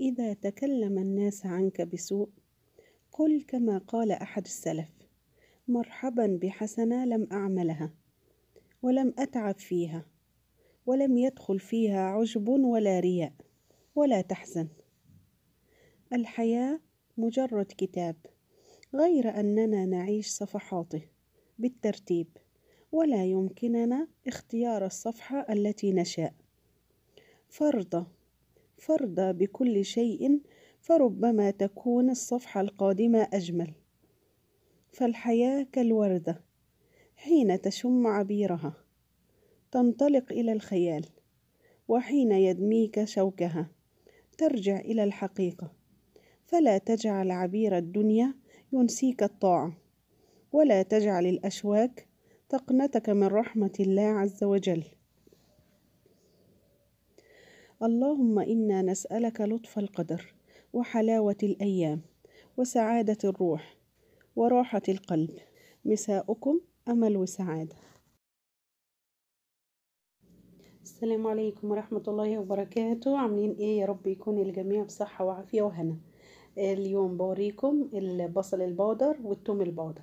إذا تكلم الناس عنك بسوء قل كما قال أحد السلف مرحبا بحسنة لم أعملها ولم أتعب فيها ولم يدخل فيها عجب ولا رياء ولا تحزن الحياة مجرد كتاب غير أننا نعيش صفحاته بالترتيب ولا يمكننا اختيار الصفحة التي نشاء فرض فرضى بكل شيء فربما تكون الصفحة القادمة أجمل فالحياة كالوردة حين تشم عبيرها تنطلق إلى الخيال وحين يدميك شوكها ترجع إلى الحقيقة فلا تجعل عبير الدنيا ينسيك الطاعة ولا تجعل الأشواك تقنتك من رحمة الله عز وجل اللهم انا نسالك لطف القدر وحلاوه الايام وسعاده الروح وراحه القلب مساؤكم امل وسعاده السلام عليكم ورحمة الله وبركاته عاملين ايه يا رب يكون الجميع بصحة وعافية وهنا اليوم بوريكم البصل البودر والثوم البودر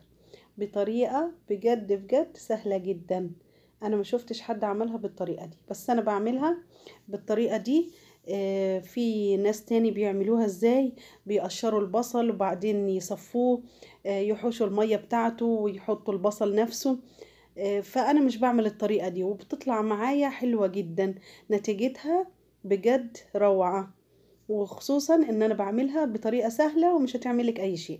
بطريقة بجد بجد سهلة جدا انا ما شفتش حد عملها بالطريقه دي بس انا بعملها بالطريقه دي آه، في ناس تاني بيعملوها ازاي بيقشروا البصل وبعدين يصفوه آه، يحوشوا المية بتاعته ويحطوا البصل نفسه آه، فانا مش بعمل الطريقة دي وبتطلع معايا حلوة جدا نتيجتها بجد روعة وخصوصا ان انا بعملها بطريقة سهلة ومش هتعملك اي شيء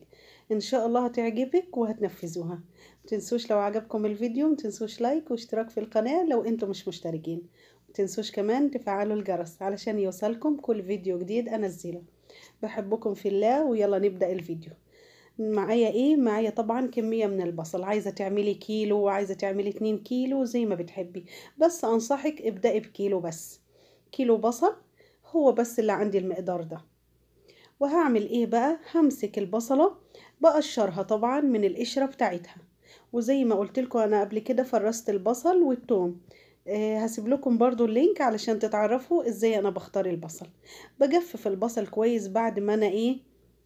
ان شاء الله هتعجبك وهتنفذوها متنسوش لو عجبكم الفيديو متنسوش لايك واشتراك في القناة لو انتم مش مشتركين متنسوش كمان تفعلوا الجرس علشان يوصلكم كل فيديو جديد انزله بحبكم في الله ويلا نبدأ الفيديو معايا ايه معايا طبعا كميه من البصل عايزه تعملي كيلو وعايزه تعملي اتنين كيلو زي ما بتحبي بس انصحك ابدأي بكيلو بس كيلو بصل هو بس اللي عندي المقدار ده وهعمل ايه بقى همسك البصلة بقشرها طبعا من القشرة بتاعتها وزي ما قلت لكم انا قبل كده فرست البصل والتوم آه، هسيب لكم برضو اللينك علشان تتعرفوا ازاي انا بختار البصل بجفف البصل كويس بعد ما انا ايه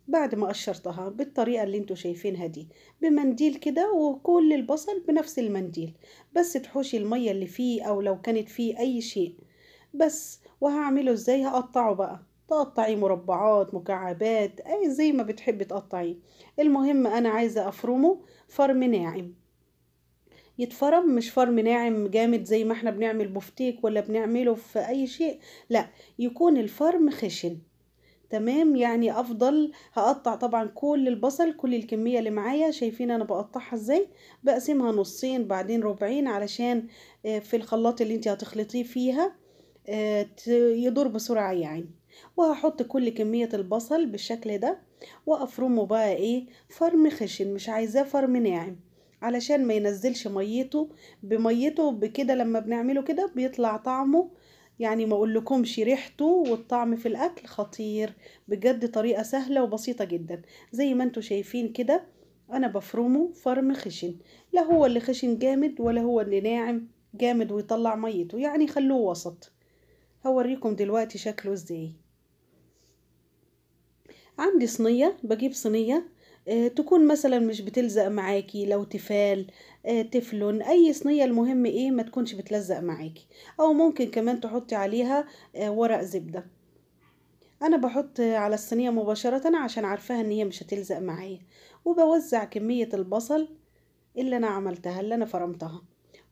بعد ما قشرتها بالطريقة اللي انتوا شايفينها دي بمنديل كده وكل البصل بنفس المنديل بس تحوشي المية اللي فيه او لو كانت فيه اي شيء بس وهعمله ازاي هقطعه بقى تقطعيه مربعات مكعبات اي زي ما بتحبي تقطعيه المهم انا عايزه افرمه فرم ناعم يتفرم مش فرم ناعم جامد زي ما احنا بنعمل بفتيك ولا بنعمله في اي شيء لا يكون الفرم خشن تمام يعني افضل هقطع طبعا كل البصل كل الكميه اللي معايا شايفين انا بقطعها ازاي بقسمها نصين بعدين ربعين علشان آه، في الخلاط اللي انت هتخلطيه فيها يدور بسرعة يعني وهحط كل كمية البصل بالشكل ده وافرمه بقى ايه فرم خشن مش عايزاه فرم ناعم علشان ما ينزلش ميته بميته بكده لما بنعمله كده بيطلع طعمه يعني ما اقولكمش ريحته والطعم في الاكل خطير بجد طريقه سهله وبسيطه جدا زي ما انتم شايفين كده انا بفرمه فرم خشن لا هو اللي خشن جامد ولا هو اللي ناعم جامد ويطلع ميته يعني خلوه وسط هوريكم دلوقتي شكله ازاي عندي صينية بجيب صينية آه تكون مثلا مش بتلزق معاكي لو تفال آه تفلون اي صينية المهم ايه ما تكونش بتلزق معاكي او ممكن كمان تحطي عليها آه ورق زبدة انا بحط على الصينية مباشرة عشان عارفاها ان هي مش هتلزق معايا وبوزع كمية البصل اللي انا عملتها اللي انا فرمتها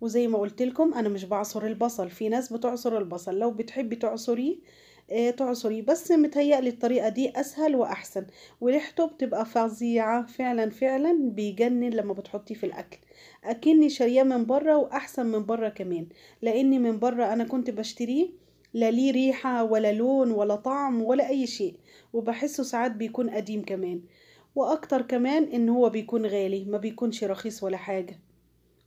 وزي ما قلت لكم انا مش بعصر البصل في ناس بتعصر البصل لو بتحبي تعصريه آه، تعصريه بس متهيألي الطريقة دي أسهل وأحسن وريحته بتبقى فظيعة فعلا فعلا بيجنن لما بتحطيه في الأكل أكني شارياه من بره وأحسن من بره كمان لأني من بره أنا كنت بشتريه لا ليه ريحة ولا لون ولا طعم ولا أي شيء وبحسه ساعات بيكون قديم كمان وأكتر كمان إن هو بيكون غالي ما بيكونش رخيص ولا حاجة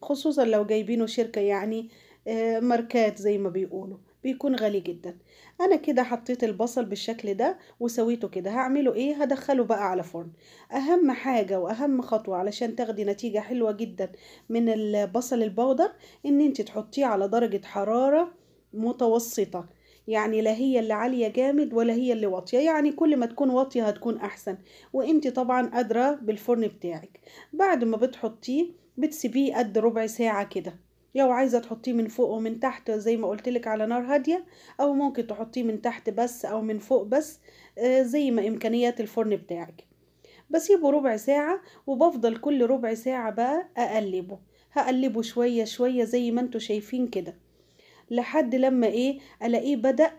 خصوصا لو جايبينه شركة يعني آه، ماركات زي ما بيقولوا بيكون غالي جدا انا كده حطيت البصل بالشكل ده وسويته كده هعمله ايه هدخله بقى على فرن اهم حاجة واهم خطوة علشان تاخدي نتيجة حلوة جدا من البصل البودر ان انت تحطيه على درجة حرارة متوسطة يعني لا هي اللي عالية جامد ولا هي اللي واطية يعني كل ما تكون واطية هتكون احسن وانت طبعا قادرة بالفرن بتاعك بعد ما بتحطيه بتسيبيه قد ربع ساعة كده لو عايزة تحطيه من فوق ومن تحت زي ما قلتلك على نار هادية أو ممكن تحطيه من تحت بس أو من فوق بس آه، زي ما إمكانيات الفرن بتاعك بسيبه ربع ساعة وبفضل كل ربع ساعة بقى أقلبه هقلبه شوية شوية زي ما انتوا شايفين كده لحد لما ايه الاقيه بدأ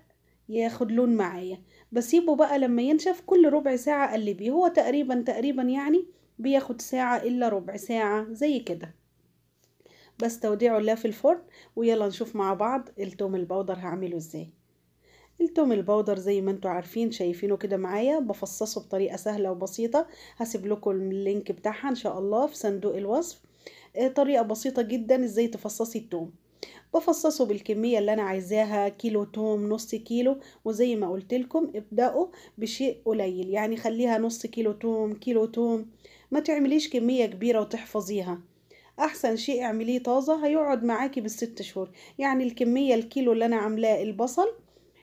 ياخد لون معايا بسيبه بقى لما ينشف كل ربع ساعة اقلبيه هو تقريبا تقريبا يعني بياخد ساعة إلا ربع ساعة زي كده بس توديعه الله في الفرن ويلا نشوف مع بعض التوم البودر هعمله ازاي التوم البودر زي ما انتوا عارفين شايفينه كده معايا بفصصه بطريقة سهلة وبسيطة هسيب لكم اللينك بتاعها ان شاء الله في صندوق الوصف آه، طريقة بسيطة جدا ازاي تفصصي التوم بفصصه بالكمية اللي أنا عايزاها كيلو توم نص كيلو وزي ما قلت لكم ابدأوا بشيء قليل يعني خليها نص كيلو توم كيلو توم ما تعمليش كمية كبيرة وتحفظيها احسن شيء اعمليه طازة هيقعد معاكي بالست شهور يعني الكمية الكيلو اللي انا عاملاه البصل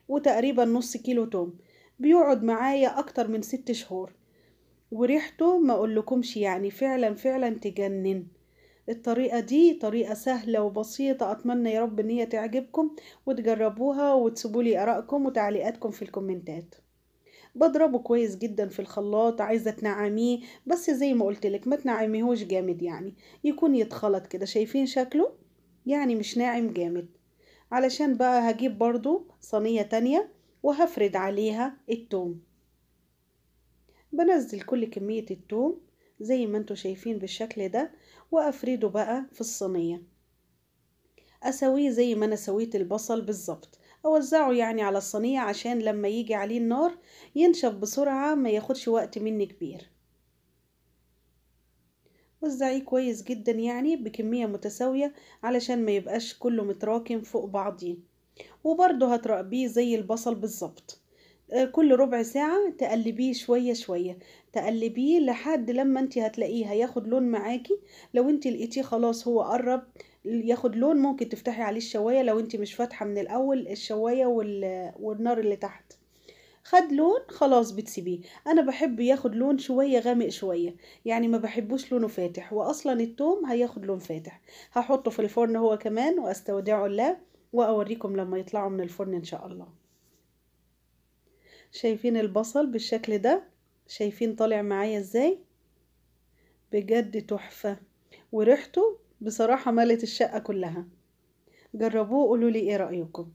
وتقريبا نص كيلو توم بيقعد معايا اكتر من ست شهور وريحته ما اقولكمش يعني فعلا فعلا تجنن الطريقة دي طريقة سهلة وبسيطة أتمنى يا رب إن هي تعجبكم وتجربوها وتسيبولي آرائكم وتعليقاتكم في الكومنتات بضربه كويس جدا في الخلاط عايزه تنعميه بس زي ما قلت لك ما تنعميهوش جامد يعني يكون يتخلط كده شايفين شكله يعني مش ناعم جامد علشان بقى هجيب برضو صينيه تانية وهفرد عليها التوم بنزل كل كميه التوم زي ما انتوا شايفين بالشكل ده وافرده بقى في الصينيه اسويه زي ما انا سويت البصل بالظبط اوزعه يعني على الصينية عشان لما يجي عليه النار ينشف بسرعة ما ياخدش وقت مني كبير وزعيه كويس جدا يعني بكمية متساوية علشان ما يبقاش كله متراكم فوق بعضيه وبرده هتراقبيه زي البصل بالظبط آه، كل ربع ساعة تقلبيه شوية شوية تقلبيه لحد لما انت هتلاقيه هياخد لون معاكي لو انت لقيتيه خلاص هو قرب ياخد لون ممكن تفتحي عليه الشوايه لو انت مش فاتحه من الاول الشوايه والنار اللي تحت خد لون خلاص بتسيبيه انا بحب ياخد لون شويه غامق شويه يعني ما بحبوش لونه فاتح واصلا التوم هياخد لون فاتح هحطه في الفرن هو كمان واستودعه الله واوريكم لما يطلعوا من الفرن ان شاء الله شايفين البصل بالشكل ده شايفين طالع معايا ازاي بجد تحفه وريحته بصراحة ملت الشقة كلها جربوه قولوا لي ايه رأيكم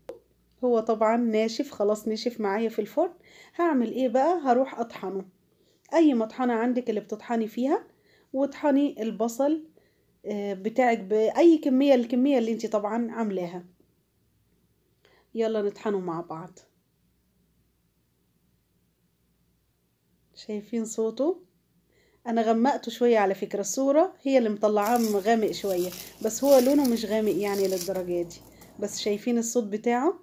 هو طبعا ناشف خلاص ناشف معايا في الفرن هعمل ايه بقى هروح اطحنه اي مطحنة عندك اللي بتطحني فيها واطحني البصل آه، بتاعك باي كمية الكمية اللي انت طبعا عاملاها يلا نطحنه مع بعض شايفين صوته انا غمقته شوية على فكرة الصورة هي اللي مطلعاه غامق شوية بس هو لونه مش غامق يعني للدرجة دي بس شايفين الصوت بتاعه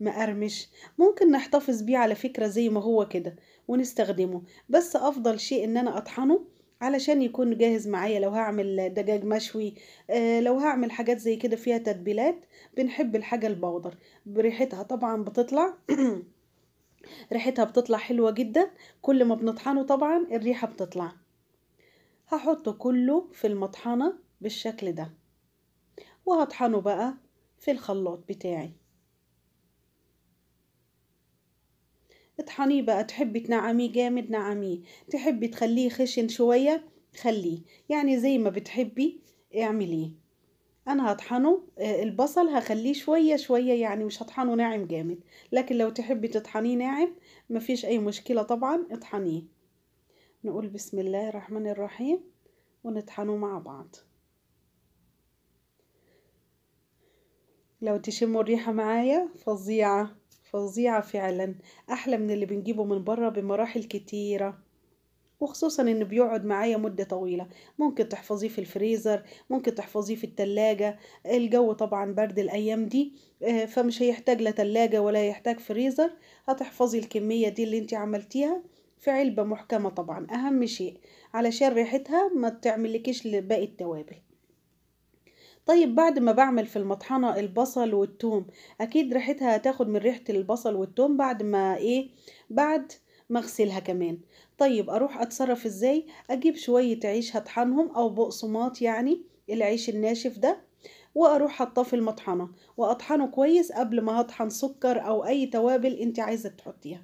مقرمش ممكن نحتفظ بيه على فكرة زي ما هو كده ونستخدمه بس افضل شيء ان انا اطحنه علشان يكون جاهز معايا لو هعمل دجاج مشوي آه لو هعمل حاجات زي كده فيها تتبيلات بنحب الحاجة البودر بريحتها طبعا بتطلع ريحتها بتطلع حلوة جدا كل ما بنطحنه طبعا الريحة بتطلع هحطه كله في المطحنة بالشكل ده وهطحنه بقى في الخلاط بتاعي اطحنيه بقى تحبي تنعميه جامد نعميه تحبي تخليه خشن شوية خليه يعني زي ما بتحبي اعمليه انا هطحنه آه، البصل هخليه شوية شوية يعني مش هطحنه ناعم جامد لكن لو تحبي تطحنيه ناعم مفيش اي مشكلة طبعا اطحنيه نقول بسم الله الرحمن الرحيم ونطحنه مع بعض لو تشموا الريحة معايا فظيعة فظيعة فعلا احلى من اللي بنجيبه من بره بمراحل كتيره وخصوصا انه بيقعد معايا مدة طويلة ممكن تحفظيه في الفريزر ممكن تحفظيه في التلاجة الجو طبعا برد الايام دي آه، فمش هيحتاج لا تلاجة ولا يحتاج فريزر هتحفظي الكمية دي اللي انت عملتيها في علبة محكمة طبعا اهم شيء علشان ريحتها ما تعملكيش باقي التوابل طيب بعد ما بعمل في المطحنة البصل والتوم اكيد ريحتها هتاخد من ريحة البصل والتوم بعد ما ايه بعد ما اغسلها كمان طيب اروح اتصرف ازاي اجيب شوية عيش هطحنهم او بقسماط يعني العيش الناشف ده واروح حاطاه في المطحنة واطحنه كويس قبل ما هطحن سكر او اي توابل انت عايزة تحطيها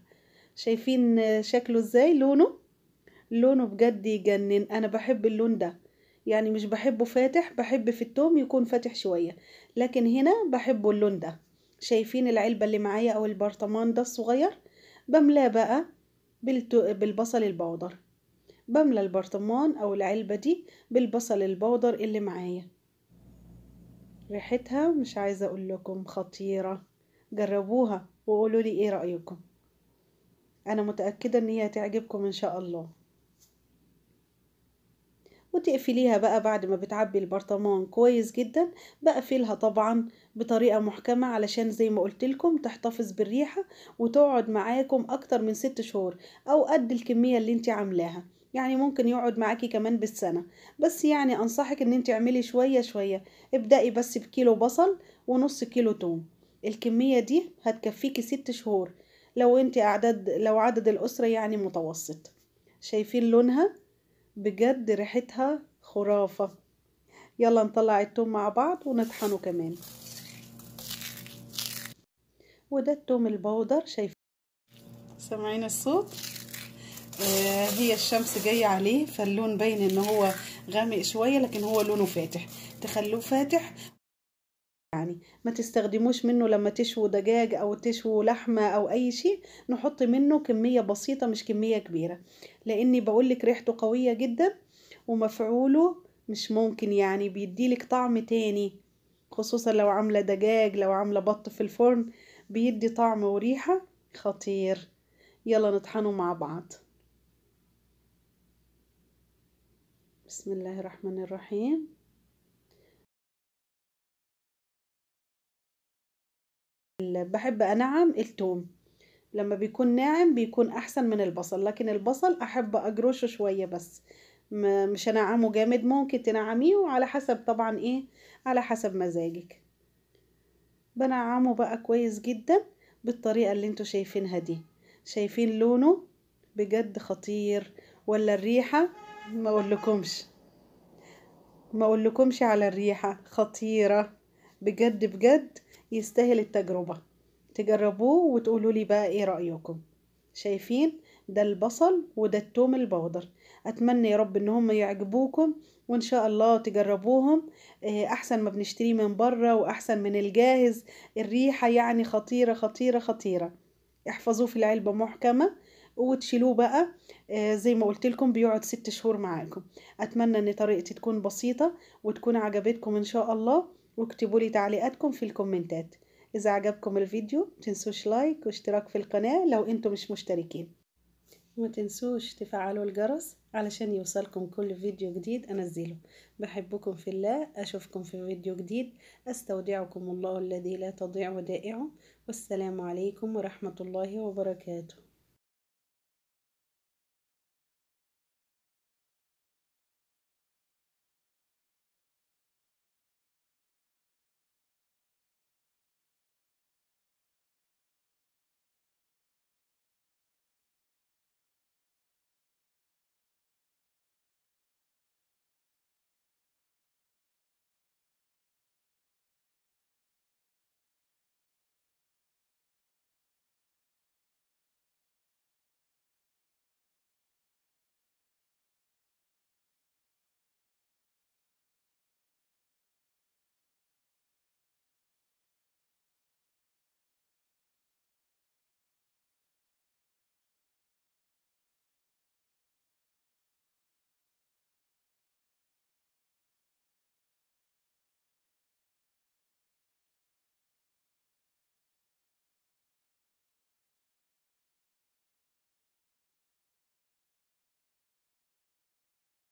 شايفين شكله ازاي لونه لونه بجد يجنن انا بحب اللون ده يعني مش بحبه فاتح بحب في التوم يكون فاتح شوية لكن هنا بحبه اللون ده شايفين العلبة اللي معايا او البرطمان ده الصغير بملاه بقى بالبصل البودر بملى البرطمان او العلبة دي بالبصل البودر اللي معايا ريحتها مش عايزة اقول لكم خطيرة جربوها وقولوا لي ايه رأيكم انا متأكدة ان هي هتعجبكم ان شاء الله وتقفليها بقى بعد ما بتعبي البرطمان كويس جدا بقفلها طبعا بطريقة محكمة علشان زي ما قلت لكم تحتفظ بالريحة وتقعد معاكم اكتر من ست شهور او قد الكمية اللي انت عاملاها يعني ممكن يقعد معاكي كمان بالسنة بس يعني انصحك ان انت اعملي شوية شوية ابدأي بس بكيلو بصل ونص كيلو توم الكمية دي هتكفيكي ست شهور لو انت اعداد لو عدد الاسرة يعني متوسط شايفين لونها بجد ريحتها خرافة يلا نطلع التوم مع بعض ونطحنه كمان وده التوم البودر شايفين سامعين الصوت آه هي الشمس جايه عليه فاللون باين ان هو غامق شويه لكن هو لونه فاتح تخلوه فاتح يعني ما تستخدموش منه لما تشوي دجاج او تشوي لحمه او اي شيء نحط منه كميه بسيطه مش كميه كبيره لاني بقولك ريحته قويه جدا ومفعوله مش ممكن يعني بيديلك طعم تاني خصوصا لو عامله دجاج لو عامله بط في الفرن بيدي طعم وريحة خطير يلا نطحنه مع بعض بسم الله الرحمن الرحيم بحب انعم التوم لما بيكون ناعم بيكون احسن من البصل لكن البصل احب أجروشه شويه بس مش أنعمه جامد ممكن تنعميه وعلى حسب طبعا ايه على حسب مزاجك بنعمه بقى كويس جدا بالطريقة اللي انتوا شايفينها دي شايفين لونه بجد خطير ولا الريحة ما اقولكمش ما اقولكمش على الريحة خطيرة بجد بجد يستاهل التجربة تجربوه وتقولوا لي بقى ايه رأيكم شايفين ده البصل وده التوم البودر اتمنى يا رب ان هم يعجبوكم وان شاء الله تجربوهم آه، احسن ما بنشتريه من بره واحسن من الجاهز الريحه يعني خطيره خطيره خطيره احفظوه في العلبه محكمه وتشيلوه بقى آه، زي ما قلت لكم بيقعد ست شهور معاكم اتمنى ان طريقتي تكون بسيطه وتكون عجبتكم ان شاء الله واكتبوا لي تعليقاتكم في الكومنتات إذا عجبكم الفيديو متنسوش لايك واشتراك في القناة لو أنتم مش مشتركين وما تنسوش تفعلوا الجرس علشان يوصلكم كل فيديو جديد أنزله بحبكم في الله أشوفكم في فيديو جديد أستودعكم الله الذي لا تضيع ودائعه والسلام عليكم ورحمة الله وبركاته